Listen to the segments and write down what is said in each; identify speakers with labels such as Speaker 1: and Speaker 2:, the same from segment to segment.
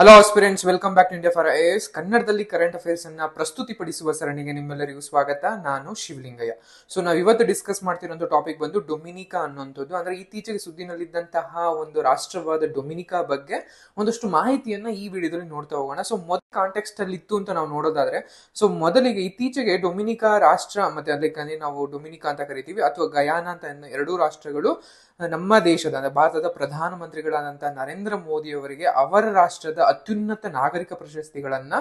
Speaker 1: hello aspirants welcome back to India for IAS ಕನ್ನಡದಲ್ಲಿ current affairs ಅನ್ನ ಪ್ರಸ್ತುತಿಪಡಿಸುವ ಸರಣಿಗೆ ನಿಮ್ಮೆಲ್ಲರಿಗೂ ಸ್ವಾಗತ ನಾನು ಶಿವಲಿಂಗಯ್ಯ ಸೊ ನಾವು ಇವತ್ತು ಡಿಸ್ಕಸ್ ಮಾಡ್ತಿರೋ ಟಾಪಿಕ್ ಬಂದು ಡೊಮಿನಿಕಾ ಅನ್ನುವಂಥದ್ದು ಅಂದ್ರೆ ಇತ್ತೀಚೆಗೆ ಸುದ್ದಿನಲ್ಲಿದ್ದಂತಹ ಒಂದು ರಾಷ್ಟ್ರವಾದ ಡೊಮಿನಿಕಾ ಬಗ್ಗೆ ಒಂದಷ್ಟು ಮಾಹಿತಿಯನ್ನ ಈ ವಿಡಿಯೋದಲ್ಲಿ ನೋಡ್ತಾ ಹೋಗೋಣ ಸೊ ಮೊದಲ ಕಾಂಟೆಕ್ಸ್ಟ್ ಅಲ್ಲಿ ಇತ್ತು ಅಂತ ನಾವು ನೋಡೋದಾದ್ರೆ ಸೊ ಮೊದಲಿಗೆ ಇತ್ತೀಚೆಗೆ ಡೊಮಿನಿಕಾ ರಾಷ್ಟ್ರ ಮತ್ತೆ ಅದಕ್ಕೆ ನಾವು ಡೊಮಿನಿಕಾ ಅಂತ ಕರಿತೀವಿ ಅಥವಾ ಗಯಾನ ಅಂತ ಎರಡೂ ರಾಷ್ಟ್ರಗಳು ನಮ್ಮ ದೇಶದ ಅಂದ್ರೆ ಭಾರತದ ಪ್ರಧಾನಮಂತ್ರಿಗಳಾದಂತಹ ನರೇಂದ್ರ ಮೋದಿ ಅವರಿಗೆ ಅವರ ರಾಷ್ಟ್ರದ ಅತ್ಯುನ್ನತ ನಾಗರಿಕ ಪ್ರಶಸ್ತಿಗಳನ್ನ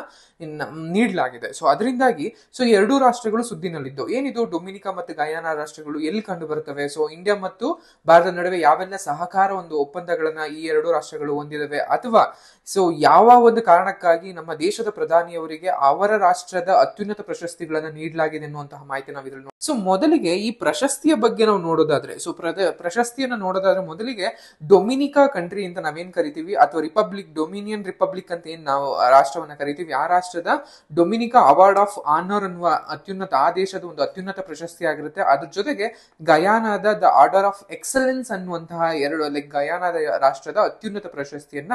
Speaker 1: ನೀಡಲಾಗಿದೆ ಸೊ ಅದರಿಂದಾಗಿ ಸೊ ಎರಡೂ ರಾಷ್ಟ್ರಗಳು ಸುದ್ದಿನಲ್ಲಿದ್ದು ಏನಿದು ಡೊಮಿನಿಕಾ ಮತ್ತು ಗಯಾನ ರಾಷ್ಟ್ರಗಳು ಎಲ್ಲಿ ಕಂಡು ಬರುತ್ತವೆ ಸೊ ಇಂಡಿಯಾ ಮತ್ತು ಭಾರತದ ನಡುವೆ ಯಾವೆಲ್ಲ ಸಹಕಾರ ಒಂದು ಒಪ್ಪಂದಗಳನ್ನ ಈ ಎರಡು ರಾಷ್ಟ್ರಗಳು ಹೊಂದಿದವೆ ಅಥವಾ ಸೊ ಯಾವ ಒಂದು ಕಾರಣಕ್ಕಾಗಿ ನಮ್ಮ ದೇಶದ ಪ್ರಧಾನಿಯವರಿಗೆ ಅವರ ರಾಷ್ಟ್ರದ ಅತ್ಯುನ್ನತ ಪ್ರಶಸ್ತಿಗಳನ್ನ ನೀಡಲಾಗಿದೆ ಎನ್ನುವಂತಹ ಮಾಹಿತಿ ನಾವು ಸೊ ಮೊದಲಿಗೆ ಈ ಪ್ರಶಸ್ತಿಯ ಬಗ್ಗೆ ನಾವು ನೋಡೋದಾದ್ರೆ ಸೊ ಪ್ರಶಸ್ತಿಯನ್ನು ನೋಡೋದಾದ್ರೆ ಮೊದಲಿಗೆ ಡೊಮಿನಿಕಾ ಕಂಟ್ರಿ ಅಂತ ನಾವೇನ್ ಕರಿತೀವಿ ಅಥವಾ ರಿಪಬ್ಲಿಕ್ ಡೊಮಿನಿಯನ್ ರಿಪಬ್ಲಿಕ್ ಅಂತ ಏನ್ ನಾವು ರಾಷ್ಟ್ರವನ್ನ ಕರಿತೀವಿ ಆ ರಾಷ್ಟ್ರದ ಡೊಮಿನಿಕಾ ಅವಾರ್ಡ್ ಆಫ್ ಆನರ್ ಅನ್ನುವ ಅತ್ಯುನ್ನತ ಆ ದೇಶದ ಒಂದು ಅತ್ಯುನ್ನತ ಪ್ರಶಸ್ತಿ ಆಗಿರುತ್ತೆ ಅದ್ರ ಜೊತೆಗೆ ಗಯಾನಾದ ದ ಆರ್ಡರ್ ಆಫ್ ಎಕ್ಸಲೆನ್ಸ್ ಅನ್ನುವಂತಹ ಎರಡು ಲೈಕ್ ಗಯಾನಾದ ರಾಷ್ಟ್ರದ ಅತ್ಯುನ್ನತ ಪ್ರಶಸ್ತಿಯನ್ನ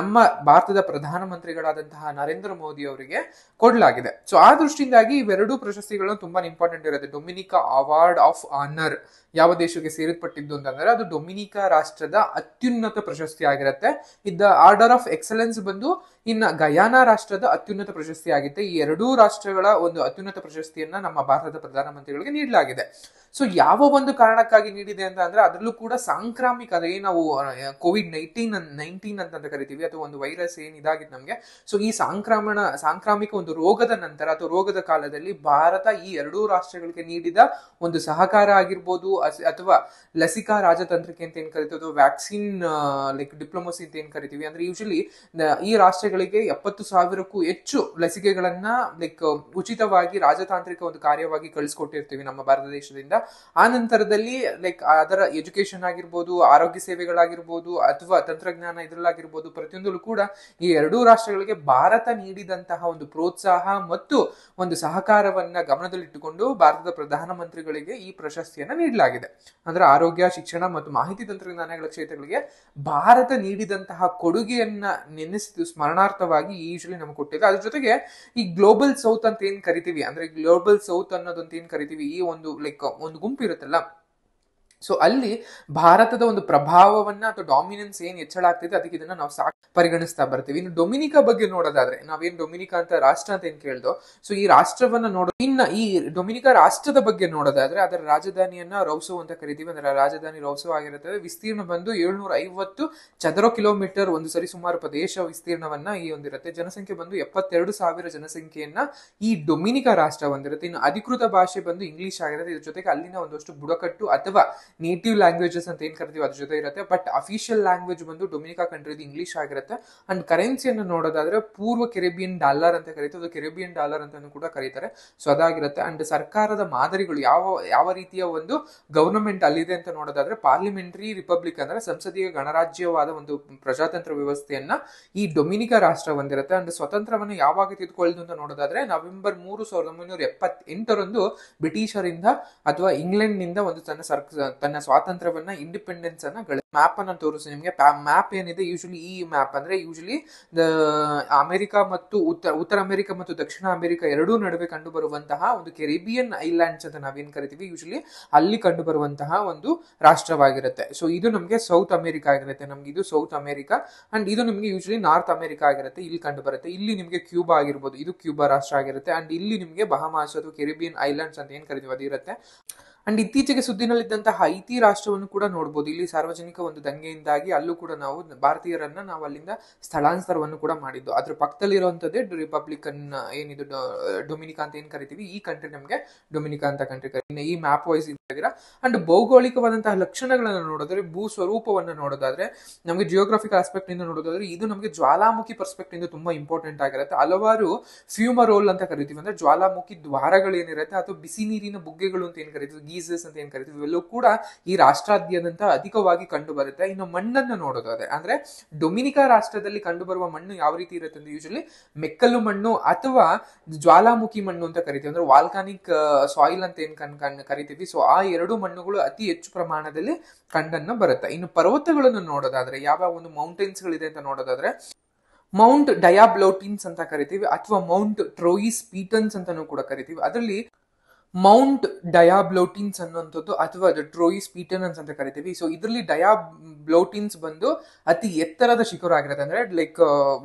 Speaker 1: ನಮ್ಮ ಭಾರತದ ಪ್ರಧಾನಮಂತ್ರಿಗಳಾದಂತಹ ನರೇಂದ್ರ ಮೋದಿ ಅವರಿಗೆ ಕೊಡಲಾಗಿದೆ ಸೊ ಆ ದೃಷ್ಟಿಯಿಂದಾಗಿ ಇವೆರಡೂ ಪ್ರಶಸ್ತಿಗಳು ತುಂಬಾ ಇಂಪಾರ್ಟೆಂಟ್ ಇರುತ್ತೆ ಡೊಮಿನಿಕಾ ಅವಾರ್ಡ್ ಆಫ್ ಆನರ್ ಯಾವ ದೇಶಕ್ಕೆ ಸೇರ್ಪಟ್ಟಿದ್ದು ಅಂತಂದ್ರೆ ಅದು ಡೊಮಿನಿಕಾ ರಾಷ್ಟ್ರದ ಅತ್ಯುನ್ನತ ಪ್ರಶಸ್ತಿ ಆಗಿರುತ್ತೆ ಇದ್ದ ಆರ್ಡರ್ ಆಫ್ ಎಕ್ಸಲೆನ್ಸ್ ಬಂದು ಇನ್ನ ಗಯಾನಾ ರಾಷ್ಟ್ರದ ಅತ್ಯುನ್ನತ ಪ್ರಶಸ್ತಿ ಆಗಿದೆ ಈ ಎರಡೂ ರಾಷ್ಟ್ರಗಳ ಒಂದು ಅತ್ಯುನ್ನತ ಪ್ರಶಸ್ತಿಯನ್ನ ನಮ್ಮ ಭಾರತದ ಪ್ರಧಾನಮಂತ್ರಿಗಳಿಗೆ ನೀಡಲಾಗಿದೆ ಸೊ ಯಾವ ಒಂದು ಕಾರಣಕ್ಕಾಗಿ ನೀಡಿದೆ ಅಂತ ಅಂದ್ರೆ ಅದರಲ್ಲೂ ಕೂಡ ಸಾಂಕ್ರಾಮಿಕ ಅದೇ ನಾವು ಕೋವಿಡ್ ನೈನ್ಟೀನ್ ನೈನ್ಟೀನ್ ಅಂತ ಕರಿತೀವಿ ಅಥವಾ ಒಂದು ವೈರಸ್ ಏನ್ ಇದಾಗಿದೆ ನಮಗೆ ಸೊ ಈ ಸಾಂಕ್ರಾಮಣ ಸಾಂಕ್ರಾಮಿಕ ಒಂದು ರೋಗದ ನಂತರ ಅಥವಾ ರೋಗದ ಕಾಲದಲ್ಲಿ ಭಾರತ ಈ ಎರಡೂ ರಾಷ್ಟ್ರಗಳಿಗೆ ನೀಡಿದ ಒಂದು ಸಹಕಾರ ಆಗಿರ್ಬೋದು ಅಥವಾ ಲಸಿಕಾ ರಾಜತಂತ್ರಕ್ಕೆ ಅಂತ ಏನ್ ಕರಿತೀವಿ ಅಥವಾ ವ್ಯಾಕ್ಸಿನ್ ಲೈಕ್ ಡಿಪ್ಲೊಮಸಿ ಅಂತ ಏನ್ ಕರಿತೀವಿ ಅಂದ್ರೆ ಯೂಶಲಿ ಈ ರಾಷ್ಟ್ರಗಳಿಗೆ ಎಪ್ಪತ್ತು ಸಾವಿರಕ್ಕೂ ಹೆಚ್ಚು ಲಸಿಕೆಗಳನ್ನ ಲೈಕ್ ಉಚಿತವಾಗಿ ರಾಜತಾಂತ್ರಿಕ ಒಂದು ಕಾರ್ಯವಾಗಿ ಕಳಿಸ್ಕೊಟ್ಟಿರ್ತೀವಿ ನಮ್ಮ ಭಾರತ ದೇಶದಿಂದ ಆ ನಂತರದಲ್ಲಿ ಲೈಕ್ ಅದರ ಎಜುಕೇಶನ್ ಆಗಿರ್ಬೋದು ಆರೋಗ್ಯ ಸೇವೆಗಳಾಗಿರ್ಬೋದು ಅಥವಾ ತಂತ್ರಜ್ಞಾನ ಇದರಲ್ಲಾಗಿರ್ಬೋದು ಪ್ರತಿಯೊಂದಲ್ಲೂ ಕೂಡ ಈ ಎರಡೂ ರಾಷ್ಟ್ರಗಳಿಗೆ ಭಾರತ ನೀಡಿದಂತಹ ಒಂದು ಪ್ರೋತ್ಸಾಹ ಮತ್ತು ಒಂದು ಸಹಕಾರವನ್ನ ಗಮನದಲ್ಲಿಟ್ಟುಕೊಂಡು ಭಾರತದ ಪ್ರಧಾನಮಂತ್ರಿಗಳಿಗೆ ಈ ಪ್ರಶಸ್ತಿಯನ್ನ ನೀಡಲಾಗಿದೆ ಅಂದ್ರೆ ಆರೋಗ್ಯ ಶಿಕ್ಷಣ ಮತ್ತು ಮಾಹಿತಿ ತಂತ್ರಜ್ಞಾನಗಳ ಕ್ಷೇತ್ರಗಳಿಗೆ ಭಾರತ ನೀಡಿದಂತಹ ಕೊಡುಗೆಯನ್ನ ಸ್ಮರಣಾರ್ಥವಾಗಿ ಯೂಶಲಿ ನಮ್ಗೆ ಕೊಟ್ಟಿದೆ ಅದ್ರ ಜೊತೆಗೆ ಈ ಗ್ಲೋಬಲ್ ಸೌತ್ ಅಂತ ಏನ್ ಕರಿತೀವಿ ಅಂದ್ರೆ ಗ್ಲೋಬಲ್ ಸೌತ್ ಅನ್ನೋದಂತ ಏನ್ ಕರಿತೀವಿ ಈ ಒಂದು ಲೈಕ್ ಒಂದು ಗುಂಪು ಇರುತ್ತಲ್ಲ ಸೊ ಅಲ್ಲಿ ಭಾರತದ ಒಂದು ಪ್ರಭಾವವನ್ನ ಅಥವಾ ಡಾಮಿನೆನ್ಸ್ ಏನ್ ಹೆಚ್ಚಳ ಆಗ್ತಿದೆ ಅದಕ್ಕೆ ಇದನ್ನ ನಾವು ಸಾಕ್ ಪರಿಗಣಿಸ್ತಾ ಬರ್ತೀವಿ ಇನ್ನು ಡೊಮಿನಿಕಾ ಬಗ್ಗೆ ನೋಡೋದಾದ್ರೆ ನಾವೇನ್ ಡೊಮಿನಿಕಾ ಅಂತ ರಾಷ್ಟ್ರ ಅಂತ ಏನ್ ಕೇಳ್ದು ಸೊ ಈ ರಾಷ್ಟ್ರವನ್ನ ನೋಡೋ ಇನ್ನ ಈ ಡೊಮಿನಿಕಾ ರಾಷ್ಟ್ರದ ಬಗ್ಗೆ ನೋಡೋದಾದ್ರೆ ಅದರ ರಾಜಧಾನಿಯನ್ನ ರೌಸೋ ಅಂತ ಕರಿತೀವಿ ಅಂದ್ರೆ ರಾಜಧಾನಿ ರೌಸೋ ಆಗಿರುತ್ತದೆ ವಿಸ್ತೀರ್ಣ ಬಂದು ಏಳ್ನೂರ ಐವತ್ತು ಚದರ ಕಿಲೋಮೀಟರ್ ಒಂದು ಸರಿ ಸುಮಾರು ಪ್ರದೇಶ ವಿಸ್ತೀರ್ಣವನ್ನ ಈ ಒಂದಿರುತ್ತೆ ಜನಸಂಖ್ಯೆ ಬಂದು ಎಪ್ಪತ್ತೆರಡು ಸಾವಿರ ಜನಸಂಖ್ಯೆಯನ್ನ ಈ ಡೊಮಿನಿಕಾ ರಾಷ್ಟ್ರ ಹೊಂದಿರುತ್ತೆ ಇನ್ನು ಅಧಿಕೃತ ಭಾಷೆ ಬಂದು ಇಂಗ್ಲಿಷ್ ಆಗಿರುತ್ತೆ ಇದ್ರ ಜೊತೆಗೆ ಅಲ್ಲಿನ ಒಂದಷ್ಟು ಬುಡಕಟ್ಟು ಅಥವಾ ನೇಟಿವ್ ಲ್ಯಾಂಗ್ವೇಜಸ್ ಅಂತ ಏನ್ ಕರಿತೀವಿ ಅದ್ರ ಜೊತೆ ಇರುತ್ತೆ ಬಟ್ ಅಫಿಷಿಯಲ್ ಲ್ಯಾಂಗ್ವೇಜ್ ಬಂದು ಡೊಮಿನಿಕಾ ಕಂಟ್ರಿದು ಇಂಗ್ಲೀಷ್ ಆಗಿರುತ್ತೆ ಅಂಡ್ ಕರೆನ್ಸಿಯನ್ನು ನೋಡೋದಾದ್ರೆ ಪೂರ್ವ ಕೆರೆಬಿಯನ್ ಡಾಲರ್ ಅಂತ ಕರಿತೀವಿ ಅದು ಕೆರೆಬಿಯನ್ ಡಾಲರ್ ಅಂತ ಕೂಡ ಕರೀತಾರೆ ಸೊ ಅದಾಗಿರುತ್ತೆ ಅಂಡ್ ಸರ್ಕಾರದ ಮಾದರಿಗಳು ಯಾವ ಯಾವ ರೀತಿಯ ಒಂದು ಗವರ್ನಮೆಂಟ್ ಅಲ್ಲಿದೆ ಅಂತ ನೋಡೋದಾದ್ರೆ ಪಾರ್ಲಿಮೆಂಟರಿ ರಿಪಬ್ಲಿಕ್ ಅಂದ್ರೆ ಸಂಸದೀಯ ಗಣರಾಜ್ಯವಾದ ಒಂದು ಪ್ರಜಾತಂತ್ರ ವ್ಯವಸ್ಥೆಯನ್ನ ಈ ಡೊಮಿನಿಕಾ ರಾಷ್ಟ್ರ ಹೊಂದಿರುತ್ತೆ ಅಂಡ್ ಸ್ವತಂತ್ರವನ್ನು ಯಾವಾಗ ತಿದ್ಕೊಳ್ಳೋದು ಅಂತ ನೋಡೋದಾದ್ರೆ ನವೆಂಬರ್ ಮೂರು ಸಾವಿರದ ಒಂಬೈನೂರ ಎಪ್ಪತ್ತೆಂಟರಂದು ಬ್ರಿಟಿಷರಿಂದ ಅಥವಾ ಇಂಗ್ಲೆಂಡ್ ನಿಂದ ಒಂದು ತನ್ನ ಸರ್ಕ ತನ್ನ ಸ್ವಾತಂತ್ರ್ಯವನ್ನ ಇಂಡಿಪೆಂಡೆನ್ಸ್ ಅನ್ನ ಮ್ಯಾಪ್ ಅನ್ನ ತೋರಿಸ್ತೀನಿ ನಿಮಗೆ ಮ್ಯಾಪ್ ಏನಿದೆ ಯೂಶಲಿ ಈ ಮ್ಯಾಪ್ ಅಂದ್ರೆ ಯೂಶಲಿ ಅಮೆರಿಕ ಮತ್ತು ಉತ್ತರ ಉತ್ತರ ಅಮೆರಿಕ ಮತ್ತು ದಕ್ಷಿಣ ಅಮೆರಿಕ ಎರಡೂ ನಡುವೆ ಕಂಡು ಬರುವಂತಹ ಒಂದು ಕೆರಿಬಿಯನ್ ಐಲ್ಯಾಂಡ್ಸ್ ಅಂತ ನಾವೇನ್ ಕರಿತೀವಿ ಯೂಶಲಿ ಅಲ್ಲಿ ಕಂಡು ಬರುವಂತಹ ಒಂದು ರಾಷ್ಟ್ರವಾಗಿರುತ್ತೆ ಸೊ ಇದು ನಮಗೆ ಸೌತ್ ಅಮೆರಿಕ ಆಗಿರುತ್ತೆ ನಮ್ಗೆ ಇದು ಸೌತ್ ಅಮೆರಿಕ ಅಂಡ್ ಇದು ನಿಮ್ಗೆ ಯೂಶಲಿ ನಾರ್ತ್ ಅಮೆರಿಕ ಆಗಿರುತ್ತೆ ಇಲ್ಲಿ ಕಂಡು ಬರುತ್ತೆ ಇಲ್ಲಿ ನಿಮಗೆ ಕ್ಯೂಬಾ ಆಗಿರ್ಬೋದು ಇದು ಕ್ಯೂಬಾ ರಾಷ್ಟ್ರ ಆಗಿರುತ್ತೆ ಅಂಡ್ ಇಲ್ಲಿ ನಿಮಗೆ ಬಹಮಾಸ್ ಅಥವಾ ಕೆರಿಬಿಯನ್ ಐಲ್ಯಾಂಡ್ಸ್ ಅಂತ ಏನ್ ಕರಿತೀವಿ ಅದಿರುತ್ತೆ ಅಂಡ್ ಇತ್ತೀಚೆಗೆ ಸುದ್ದಿನಲ್ಲಿದ್ದಂತಹ ಹೈತಿ ರಾಷ್ಟ್ರವನ್ನು ಕೂಡ ನೋಡ್ಬೋದು ಇಲ್ಲಿ ಸಾರ್ವಜನಿಕ ಒಂದು ದಂಗೆಯಿಂದಾಗಿ ಅಲ್ಲೂ ಕೂಡ ನಾವು ಭಾರತೀಯರನ್ನ ನಾವು ಅಲ್ಲಿಂದ ಸ್ಥಳಾಂತರವನ್ನು ಕೂಡ ಮಾಡಿದ್ದು ಅದ್ರ ಪಕ್ಕದಲ್ಲಿರುವಂತದ್ದೇ ರಿಪಬ್ಲಿಕನ್ ಏನಿದು ಡೊಮಿನಿಕಾ ಅಂತ ಏನ್ ಕರಿತೀವಿ ಈ ಕಂಟ್ರಿ ನಮಗೆ ಡೊಮಿನಿಕಾ ಅಂತ ಕಂಟ್ರಿ ಈ ಮ್ಯಾಪ್ ವೈಸ್ ಇದ್ದಾಗಿರ ಅಂಡ್ ಭೌಗೋಳಿಕವಾದಂತಹ ಲಕ್ಷಣಗಳನ್ನು ನೋಡಿದ್ರೆ ಭೂ ಸ್ವರೂಪವನ್ನು ನೋಡೋದಾದ್ರೆ ನಮಗೆ ಜಿಯೋಗ್ರಫಿಕಲ್ ಆಸ್ಪೆಕ್ಟ್ ಇಂದ ನೋಡೋದಾದ್ರೆ ಇದು ನಮಗೆ ಜ್ವಾಲಾಮುಖಿ ಪರ್ಸ್ಪೆಕ್ಟ್ ಇಂದ ತುಂಬಾ ಇಂಪಾರ್ಟೆಂಟ್ ಆಗಿರುತ್ತೆ ಹಲವಾರು ಫ್ಯೂಮರೋಲ್ ಅಂತ ಕರಿತೀವಿ ಅಂದ್ರೆ ಜ್ವಾಲಾಮುಖಿ ದ್ವಾರಗಳು ಏನಿರುತ್ತೆ ಅಥವಾ ಬಿಸಿ ನೀರಿನ ಬುಗ್ಗೆಗಳು ಅಂತ ಏನ್ ಕರಿತೀವಿ ಡಿಸೀಸಸ್ ಅಂತ ಏನ್ ಕರಿತೀವಿ ಇವೆಲ್ಲೂ ಕೂಡ ಈ ರಾಷ್ಟ್ರಾದ್ಯಂತ ಅಧಿಕವಾಗಿ ಕಂಡು ಬರುತ್ತೆ ಇನ್ನು ಮಣ್ಣನ್ನು ನೋಡೋದಾದ್ರೆ ಅಂದ್ರೆ ಡೊಮಿನಿಕಾ ರಾಷ್ಟ್ರದಲ್ಲಿ ಕಂಡು ಬರುವ ಮಣ್ಣು ಯಾವ ರೀತಿ ಇರುತ್ತೆ ಅಂದ್ರೆ ಯೂಶಲಿ ಮೆಕ್ಕಲು ಮಣ್ಣು ಅಥವಾ ಜ್ವಾಲಾಮುಖಿ ಮಣ್ಣು ಅಂತ ಕರಿತೀವಿ ಅಂದ್ರೆ ವಾಲ್ಕಾನಿಕ್ ಸಾಯಿಲ್ ಅಂತ ಏನ್ ಕರಿತೀವಿ ಸೊ ಆ ಎರಡು ಮಣ್ಣುಗಳು ಅತಿ ಹೆಚ್ಚು ಪ್ರಮಾಣದಲ್ಲಿ ಕಂಡನ್ನು ಬರುತ್ತೆ ಇನ್ನು ಪರ್ವತಗಳನ್ನು ನೋಡೋದಾದ್ರೆ ಯಾವ ಒಂದು ಮೌಂಟೇನ್ಸ್ ಗಳಿದೆ ಅಂತ ನೋಡೋದಾದ್ರೆ ಮೌಂಟ್ ಡಯಾಬ್ಲೋಟಿನ್ಸ್ ಅಂತ ಕರಿತೀವಿ ಅಥವಾ ಮೌಂಟ್ ಟ್ರೋಯಿಸ್ ಪೀಟನ್ಸ್ ಅಂತಾನೂ ಕೂಡ ಕರಿತೀವಿ ಅದರಲ್ಲಿ ಮೌಂಟ್ ಡಯಾಬ್ಲೋಟಿನ್ಸ್ ಅನ್ನುವಂಥದ್ದು ಅಥವಾ ಟ್ರೋಯಿಸ್ ಪೀಟನನ್ಸ್ ಅಂತ ಕರಿತೀವಿ ಸೊ ಇದರಲ್ಲಿ ಡಯಾಬ್ಲೋಟಿನ್ಸ್ ಬಂದು ಅತಿ ಎತ್ತರದ ಶಿಖರ ಆಗಿರುತ್ತೆ ಅಂದ್ರೆ ಲೈಕ್ uh,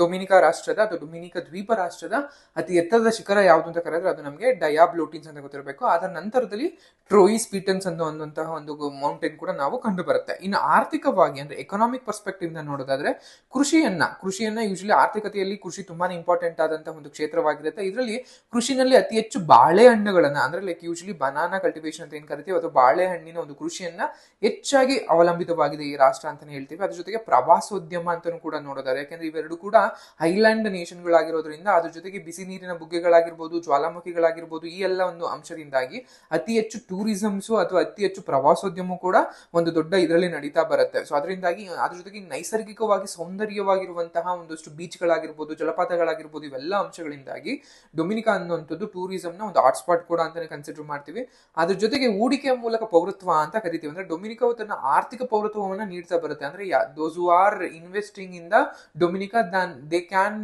Speaker 1: ಡೊಮಿನಿಕಾ ರಾಷ್ಟ್ರದ ಅಥವಾ ಡೊಮಿನಿಕಾ ದ್ವೀಪ ರಾಷ್ಟ್ರದ ಅತಿ ಎತ್ತರದ ಶಿಖರ ಯಾವುದು ಅಂತ ಕರೆದ್ರೆ ಅದು ನಮಗೆ ಡಯಾಬ್ಲೋಟಿನ್ಸ್ ಅಂತ ಗೊತ್ತಿರಬೇಕು ಅದರ ನಂತರದಲ್ಲಿ ಟ್ರೋಯಿಸ್ ಪೀಟನ್ಸ್ ಅನ್ನೋ ಅನ್ನುವಂತಹ ಒಂದು ಮೌಂಟೇನ್ ಕೂಡ ನಾವು ಕಂಡು ಬರುತ್ತೆ ಇನ್ನು ಆರ್ಥಿಕವಾಗಿ ಅಂದ್ರೆ ಎಕನಾಮಿಕ್ ಪರ್ಸ್ಪೆಕ್ಟಿವ್ ನ ನೋಡೋದಾದ್ರೆ ಕೃಷಿಯನ್ನ ಕೃಷಿಯನ್ನ ಯೂಶಲಿ ಆರ್ಥಿಕತೆಯಲ್ಲಿ ಕೃಷಿ ತುಂಬಾನೇ ಇಂಪಾರ್ಟೆಂಟ್ ಆದಂತಹ ಒಂದು ಕ್ಷೇತ್ರವಾಗಿರುತ್ತೆ ಇದರಲ್ಲಿ ಕೃಷಿನಲ್ಲಿ ಅತಿ ಹೆಚ್ಚು ಬಾಳೆಹಣ್ಣುಗಳನ್ನ ಅಂದ್ರೆ ಲೈಕ್ ಯೂಶಲಿ ಬನಾನಾ ಕಲ್ಟಿವೇಶನ್ ಅಂತ ಏನ್ ಕರಿತೀವಿ ಅಥವಾ ಬಾಳೆಹಣ್ಣಿನ ಒಂದು ಕೃಷಿಯನ್ನ ಹೆಚ್ಚಾಗಿ ಅವಲಂಬಿತವಾಗಿದೆ ಈ ರಾಷ್ಟ್ರ ಅಂತಾನೆ ಹೇಳ್ತೀವಿ ಅದ್ರ ಜೊತೆಗೆ ಪ್ರವಾಸೋದ್ಯಮ ಅಂತಾನೂ ಕೂಡ ನೋಡೋದಾದ್ರೆ ಯಾಕಂದ್ರೆ ಇವೆರಡು ಕೂಡ ಹೈಲ್ಯಾಂಡ್ ನೇಷನ್ಗಳಾಗಿರೋದ್ರಿಂದ ಅದ್ರ ಜೊತೆಗೆ ಬಿಸಿ ನೀರಿನ ಬುಗ್ಗೆಗಳಾಗಿರ್ಬೋದು ಜ್ವಾಲಾಮುಖಿಗಳಾಗಿರ್ಬೋದು ಈ ಎಲ್ಲ ಒಂದು ಅಂಶದಿಂದಾಗಿ ಅತಿ ಹೆಚ್ಚು ಟೂರಿಸಮ್ಸು ಅಥವಾ ಅತಿ ಹೆಚ್ಚು ಪ್ರವಾಸೋದ್ಯಮ ಕೂಡ ಒಂದು ದೊಡ್ಡ ಇದರಲ್ಲಿ ನಡೀತಾ ಬರುತ್ತೆ ಸೊ ಅದರಿಂದಾಗಿ ಅದ್ರ ಜೊತೆಗೆ ನೈಸರ್ಗಿಕವಾಗಿ ಸೌಂದರ್ಯವಾಗಿರುವಂತಹ ಒಂದಷ್ಟು ಬೀಚ್ಗಳಾಗಿರ್ಬೋದು ಜಲಪಾತಗಳಾಗಿರ್ಬೋದು ಇವೆಲ್ಲ ಅಂಶಗಳಿಂದಾಗಿ ಡೊಮಿನಿಕಾ ಅನ್ನುವಂಥದ್ದು ಟೂರಿಸಂನ ಒಂದು ಹಾಟ್ಸ್ಪಾಟ್ ಕೂಡ ಅಂತಾನೆ ಕನ್ಸಿಡರ್ ಮಾಡ್ತೀವಿ ಅದ್ರ ಜೊತೆಗೆ ಹೂಡಿಕೆಯ ಮೂಲಕ ಪೌರತ್ವ ಅಂತ ಕರಿತೀವಿ ಅಂದ್ರೆ ಡೊಮಿನಿಕಾ ತನ್ನ ಆರ್ಥಿಕ ಪೌರತ್ವವನ್ನು ನೀಡ್ತಾ ಬರುತ್ತೆ ಅಂದ್ರೆ ದೋಸ್ ಆರ್ ಇನ್ವೆಸ್ಟಿಂಗ್ ಇಂದ Dominica than they can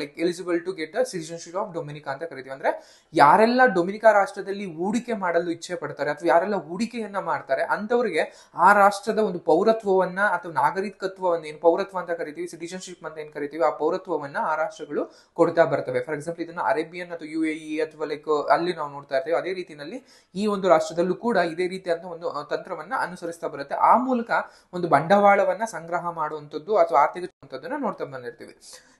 Speaker 1: like eligible to get a citizenship of Dominica ಅಂತ ಕರಿತೀವಿ ಅಂದ್ರೆ ಯಾರೆಲ್ಲ ಡೊಮಿನಿಕಾ ರಾಷ್ಟ್ರದಲ್ಲಿ ಹೂಡಿಕೆ ಮಾಡಲು ಇಚ್ಛೆ ಪಡ್ತಾರೆ ಅಥವಾ ಯಾರೆಲ್ಲ ಹೂಡಿಕೆಯನ್ನ ಮಾಡ್ತಾರೆ ಅಂತವರಿಗೆ ಆ ರಾಷ್ಟ್ರದ ಒಂದು ಪೌರತ್ವವನ್ನ ಅಥವಾ ನಾಗರಿಕತ್ವವನ್ನು ಏನು ಪೌರತ್ವ ಅಂತ ಕರಿತೀವಿ ಸಿಟಿಜನ್ಶಿಪ್ ಅಂತ ಏನ್ ಕರಿತೀವಿ ಆ ಪೌರತ್ವವನ್ನ ಆ ರಾಷ್ಟ್ರಗಳು ಕೊಡ್ತಾ ಬರ್ತವೆ ಫಾರ್ ಎಕ್ಸಾಂಪಲ್ ಇದನ್ನ ಅರೇಬಿಯನ್ ಅಥವಾ ಯು ಎ ಇ ಅಥವಾ ಲೈಕ್ ಅಲ್ಲಿ ನಾವು ನೋಡ್ತಾ ಇರ್ತೀವಿ ಅದೇ ರೀತಿಯಲ್ಲಿ ಈ ಒಂದು ರಾಷ್ಟ್ರದಲ್ಲೂ ಕೂಡ ಇದೇ ರೀತಿಯಾದ ಒಂದು ತಂತ್ರವನ್ನ ಅನುಸರಿಸ್ತಾ ಬರುತ್ತೆ ಆ ಮೂಲಕ ಒಂದು ಬಂಡವಾಳವನ್ನ ಸಂಗ್ರಹ ಮಾಡುವಂಥದ್ದು ಅಥವಾ ಆರ್ಥಿಕ ನೋಡ್ತಾ ಬಂದಿರ್ತೀವಿ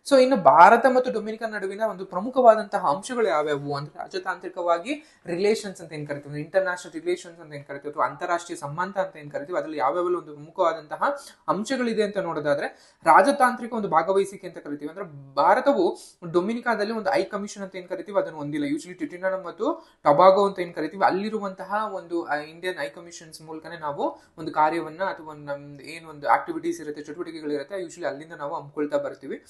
Speaker 1: ಸೊ ಇನ್ನು ಭಾರತ ಮತ್ತು ಡೊಮಿನಿಕನ್ ನಡುವಿನ ಒಂದು ಪ್ರಮುಖವಾದಂತಹ ಅಂಶಗಳು ಯಾವ್ಯಾವು ಅಂದ್ರೆ ರಾಜತಾಂತ್ರಿಕವಾಗಿ ರಿಲೇಷನ್ಸ್ ಅಂತ ಏನ್ ಕರಿತೀವಿ ಇಂಟರ್ನ್ಯಾಷನಲ್ ರಿಲೇಷನ್ಸ್ ಅಂತ ಏನ್ ಕರಿತೀವಿ ಅಥವಾ ಅಂತಾರಾಷ್ಟ್ರೀಯ ಸಂಬಂಧ ಅಂತ ಏನ್ ಕರಿತೀವಿ ಅದರಲ್ಲಿ ಯಾವ್ಯಾವ ಒಂದು ಪ್ರಮುಖವಾದಂತಹ ಅಂಶಗಳಿದೆ ಅಂತ ನೋಡೋದಾದ್ರೆ ರಾಜತಾಂತ್ರಿಕ ಒಂದು ಭಾಗವಹಿಸಿಕೆ ಅಂತ ಕರಿತೀವಿ ಅಂದ್ರೆ ಭಾರತವು ಡೊಮಿನಿಕಾದಲ್ಲಿ ಒಂದು ಐ ಕಮಿಷನ್ ಅಂತ ಏನ್ ಕರಿತೀವಿ ಅದನ್ನು ಹೊಂದಿಲ್ಲ ಯೂಶಲಿ ಟಿಟಿನ ಮತ್ತು ಟಬಾಗೋ ಅಂತ ಏನ್ ಕರಿತೀವಿ ಅಲ್ಲಿರುವಂತಹ ಒಂದು ಇಂಡಿಯನ್ ಐ ಕಮಿಷನ್ಸ್ ಮೂಲಕನೇ ನಾವು ಒಂದು ಕಾರ್ಯವನ್ನ ಅಥವಾ ನಮ್ದು ಏನೊಂದು ಆಕ್ಟಿವಿಟೀಸ್ ಇರುತ್ತೆ ಚಟುವಟಿಕೆಗಳಿರುತ್ತೆ ಯೂಶಲಿ ಅಲ್ಲಿಂದ ನಾವು ಹಮ್ಮಿಕೊಳ್ತಾ ಬರ್ತೀವಿ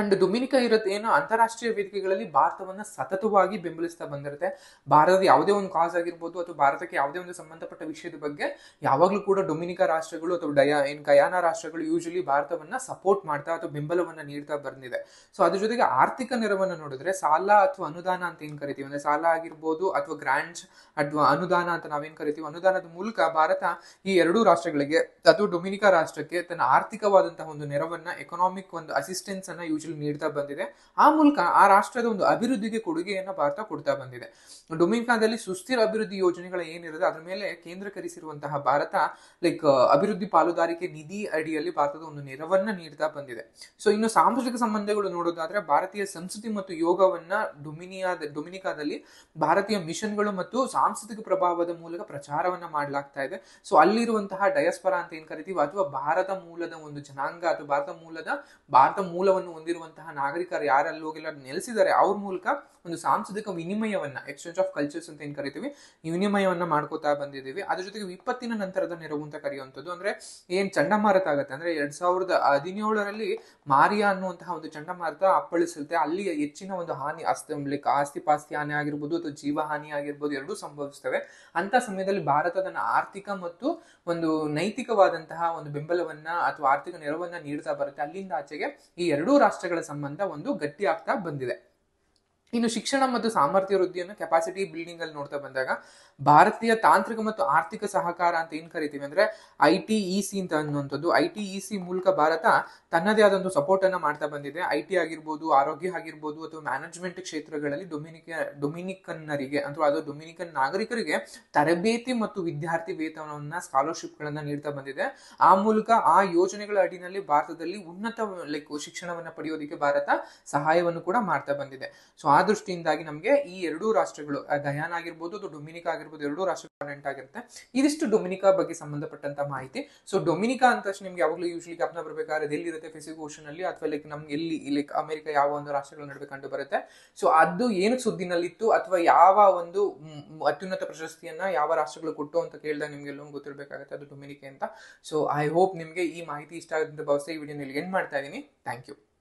Speaker 1: ಅಂಡ್ ಡೊಮಿನಿಕಾ ಇರುತ್ತೆ ಏನು ಅಂತಾರಾಷ್ಟ್ರೀಯ ವೇದಿಕೆಗಳಲ್ಲಿ ಭಾರತವನ್ನು ಸತತವಾಗಿ ಬೆಂಬಲಿಸ್ತಾ ಬಂದಿರುತ್ತೆ ಭಾರತದ ಯಾವುದೇ ಒಂದು ಕಾಸ್ ಆಗಿರ್ಬೋದು ಅಥವಾ ಭಾರತಕ್ಕೆ ಯಾವುದೇ ಒಂದು ಸಂಬಂಧಪಟ್ಟ ವಿಷಯದ ಬಗ್ಗೆ ಯಾವಾಗಲೂ ಕೂಡ ಡೊಮಿನಿಕಾ ರಾಷ್ಟ್ರಗಳು ಅಥವಾ ಡಯಾ ಏನ್ ಗಯಾನ ರಾಷ್ಟ್ರಗಳು ಯೂಶಲಿ ಭಾರತವನ್ನ ಸಪೋರ್ಟ್ ಮಾಡ್ತಾ ಅಥವಾ ಬೆಂಬಲವನ್ನು ನೀಡ್ತಾ ಬಂದಿದೆ ಸೊ ಅದ್ರ ಜೊತೆಗೆ ಆರ್ಥಿಕ ನೆರವನ್ನು ನೋಡಿದ್ರೆ ಸಾಲ ಅಥವಾ ಅನುದಾನ ಅಂತ ಏನ್ ಕರಿತೀವಿ ಅಂದ್ರೆ ಸಾಲ ಆಗಿರ್ಬೋದು ಅಥವಾ ಗ್ರಾಂಟ್ ಅಥವಾ ಅನುದಾನ ಅಂತ ನಾವೇನು ಕರಿತೀವಿ ಅನುದಾನದ ಮೂಲಕ ಭಾರತ ಈ ಎರಡೂ ರಾಷ್ಟ್ರಗಳಿಗೆ ಅಥವಾ ಡೊಮಿನಿಕಾ ರಾಷ್ಟ್ರಕ್ಕೆ ತನ್ನ ಆರ್ಥಿಕವಾದಂತಹ ಒಂದು ನೆರವನ್ನ ಎಕನಾಮಿಕ್ ಒಂದು ಅಸಿಸ್ಟೆನ್ಸ್ ಅನ್ನ ನೀಡ್ತಾ ಬಂದಿದೆ ಆ ಮೂಲಕ ಆ ರಾಷ್ಟ್ರದ ಒಂದು ಅಭಿವೃದ್ಧಿಗೆ ಕೊಡುಗೆಯನ್ನು ಭಾರತ ಕೊಡ್ತಾ ಬಂದಿದೆ ಡೊಮಿನಿಕಾದಲ್ಲಿ ಸುಸ್ಥಿರ ಅಭಿವೃದ್ಧಿ ಯೋಜನೆಗಳು ಏನಿರೋದು ಅದ್ರ ಮೇಲೆ ಕೇಂದ್ರೀಕರಿಸಿರುವಂತಹ ಭಾರತ ಲೈಕ್ ಅಭಿವೃದ್ಧಿ ಪಾಲುದಾರಿಕೆ ನಿಧಿ ಅಡಿಯಲ್ಲಿ ಭಾರತದ ಒಂದು ನೆರವನ್ನ ನೀಡ್ತಾ ಬಂದಿದೆ ಸೊ ಇನ್ನು ಸಾಂಸ್ಕೃತಿಕ ಸಂಬಂಧಗಳು ನೋಡೋದಾದ್ರೆ ಭಾರತೀಯ ಸಂಸ್ಕೃತಿ ಮತ್ತು ಯೋಗವನ್ನ ಡೊಮಿನಿಯಾದ ಡೊಮಿನಿಕಾದಲ್ಲಿ ಭಾರತೀಯ ಮಿಷನ್ಗಳು ಮತ್ತು ಸಾಂಸ್ಕೃತಿಕ ಪ್ರಭಾವದ ಮೂಲಕ ಪ್ರಚಾರವನ್ನ ಮಾಡಲಾಗ್ತಾ ಇದೆ ಸೊ ಅಲ್ಲಿರುವಂತಹ ಡಯಸ್ಪರ ಅಂತ ಏನ್ ಕರಿತೀವಿ ಅಥವಾ ಭಾರತ ಮೂಲದ ಒಂದು ಜನಾಂಗ ಅಥವಾ ಭಾರತ ಮೂಲದ ಭಾರತ ಮೂಲವನ್ನು ಬಂದಿರುವಂತಹ ನಾಗರಿಕರು ಯಾರಲ್ಲಿ ಹೋಗಿಲ್ಲ ನೆಲೆಸಿದ್ದಾರೆ ಅವ್ರ ಮೂಲಕ ಒಂದು ಸಾಂಸ್ಕೃತಿಕ ವಿನಿಮಯವನ್ನ ಎಕ್ಸ್ಚೇಂಜ್ ಆಫ್ ಕಲ್ಚರ್ಸ್ ಅಂತ ಏನ್ ಕರಿತೀವಿ ವಿನಿಮಯವನ್ನ ಮಾಡ್ಕೋತಾ ಬಂದಿದ್ದೀವಿ ಅದ್ರ ಜೊತೆಗೆ ವಿಪತ್ತಿನ ನಂತರದ ನೆರವು ಅಂತ ಕರೆಯುವಂಥದ್ದು ಅಂದ್ರೆ ಏನ್ ಚಂಡಮಾರುತ ಆಗುತ್ತೆ ಅಂದ್ರೆ ಎರಡ್ ಸಾವಿರದ ಹದಿನೇಳರಲ್ಲಿ ಮಾರಿಯಾ ಅನ್ನುವಂತಹ ಒಂದು ಚಂಡಮಾರುತ ಅಪ್ಪಳಿಸುತ್ತೆ ಅಲ್ಲಿ ಹೆಚ್ಚಿನ ಒಂದು ಹಾನಿ ಅಸ್ತಿ ಆಸ್ತಿ ಪಾಸ್ತಿ ಹಾನಿ ಆಗಿರ್ಬೋದು ಅಥವಾ ಜೀವ ಹಾನಿ ಆಗಿರ್ಬೋದು ಎರಡೂ ಸಂಭವಿಸ್ತವೆ ಅಂತ ಸಮಯದಲ್ಲಿ ಭಾರತ ತನ್ನ ಆರ್ಥಿಕ ಮತ್ತು ಒಂದು ನೈತಿಕವಾದಂತಹ ಒಂದು ಬೆಂಬಲವನ್ನ ಅಥವಾ ಆರ್ಥಿಕ ನೆರವನ್ನ ನೀಡ್ತಾ ಬರುತ್ತೆ ಅಲ್ಲಿಂದ ಆಚೆಗೆ ಈ ಎರಡೂ ರಾಷ್ಟ್ರ ರಾಷ್ಟ್ರಗಳ ಸಂಬಂಧ ಒಂದು ಗಟ್ಟಿಯಾಗ್ತಾ ಬಂದಿದೆ ಇನ್ನು ಶಿಕ್ಷಣ ಮತ್ತು ಸಾಮರ್ಥ್ಯ ವೃದ್ಧಿಯನ್ನು ಕೆಪಾಸಿಟಿ ಬಿಲ್ಡಿಂಗ್ ಅಲ್ಲಿ ನೋಡ್ತಾ ಬಂದಾಗ ಭಾರತೀಯ ತಾಂತ್ರಿಕ ಮತ್ತು ಆರ್ಥಿಕ ಸಹಕಾರ ಅಂತ ಏನ್ ಕರಿತೀವಿ ಅಂದ್ರೆ ಐ ಟಿ ಇ ಸಿ ಅಂತ ಅನ್ನುವಂಥದ್ದು ಐ ಟಿ ಇ ಸಿ ಮೂಲಕ ಭಾರತ ತನ್ನದೇ ಆದ ಒಂದು ಸಪೋರ್ಟ್ ಅನ್ನ ಮಾಡ್ತಾ ಬಂದಿದೆ ಐ ಟಿ ಆಗಿರ್ಬೋದು ಆರೋಗ್ಯ ಆಗಿರ್ಬೋದು ಅಥವಾ ಮ್ಯಾನೇಜ್ಮೆಂಟ್ ಕ್ಷೇತ್ರಗಳಲ್ಲಿ ಡೊಮಿನಿಕ ಡೊಮಿನಿಕನ್ನರಿಗೆ ಅಥವಾ ಅದು ಡೊಮಿನಿಕನ್ ನಾಗರಿಕರಿಗೆ ತರಬೇತಿ ಮತ್ತು ವಿದ್ಯಾರ್ಥಿ ವೇತನವನ್ನ ಸ್ಕಾಲರ್ಶಿಪ್ ಗಳನ್ನ ನೀಡ್ತಾ ಬಂದಿದೆ ಆ ಮೂಲಕ ಆ ಯೋಜನೆಗಳ ಅಡಿನಲ್ಲಿ ಭಾರತದಲ್ಲಿ ಉನ್ನತ ಲೈಕ್ ಶಿಕ್ಷಣವನ್ನ ಪಡೆಯೋದಿಕ್ಕೆ ಭಾರತ ಸಹಾಯವನ್ನು ಕೂಡ ಮಾಡ್ತಾ ಬಂದಿದೆ ಸೊ ದೃಷ್ಟಿಯಿಂದಾಗಿ ನಮಗೆ ಈ ಎರಡೂ ರಾಷ್ಟ್ರಗಳು ಗಯಾನ್ ಆಗಿರ್ಬೋದು ಅಥವಾ ಡೊಮಿನಿಕಾ ಆಗಿರ್ಬೋದು ಎರಡೂ ರಾಷ್ಟ್ರಗಳು ಆಗಿರುತ್ತೆ ಇದಿಷ್ಟು ಡೊಮಿನಿಕಾ ಬಗ್ಗೆ ಸಂಬಂಧಪಟ್ಟಂತ ಮಾಹಿತಿ ಸೊ ಡೊಮಿನಿಕಾ ಅಂತ ನಿಮ್ಗೆ ಯಾವಾಗಲೂ ಯೂಶಲಿ ಜ್ಞಾಪನ ಬರಬೇಕಾದ್ರೆ ಎಲ್ಲಿರುತ್ತೆ ಪೆಸಿಫಿಕ್ ಓಷನ್ ಅಲ್ಲಿ ಅಥವಾ ಲೈಕ್ ನಮ್ಗೆ ಎಲ್ಲಿ ಲೈಕ್ ಅಮೆರಿಕ ಯಾವ ಒಂದು ರಾಷ್ಟ್ರಗಳ ನಡುವೆ ಕಂಡು ಬರುತ್ತೆ ಸೊ ಅದು ಏನು ಸುದ್ದಿನಲ್ಲಿತ್ತು ಅಥವಾ ಯಾವ ಒಂದು ಅತ್ಯುನ್ನತ ಪ್ರಶಸ್ತಿಯನ್ನ ಯಾವ ರಾಷ್ಟ್ರಗಳು ಕೊಟ್ಟು ಅಂತ ಕೇಳಿದಾಗ ನಿಮ್ಗೆ ಎಲ್ಲೊಂದು ಗೊತ್ತಿರಬೇಕಾಗುತ್ತೆ ಅದು ಡೊಮಿನಿಕೆ ಅಂತ ಸೊ ಐ ಹೋಪ್ ನಿಮಗೆ ಈ ಮಾಹಿತಿ ಇಷ್ಟ ಆಗಿದ್ದ ಭಾವಿಸಿ ಈ ವಿಡಿಯೋನಲ್ಲಿ ಎಂಡ್ ಮಾಡ್ತಾ ಇದ್ದೀನಿ ಥ್ಯಾಂಕ್ ಯು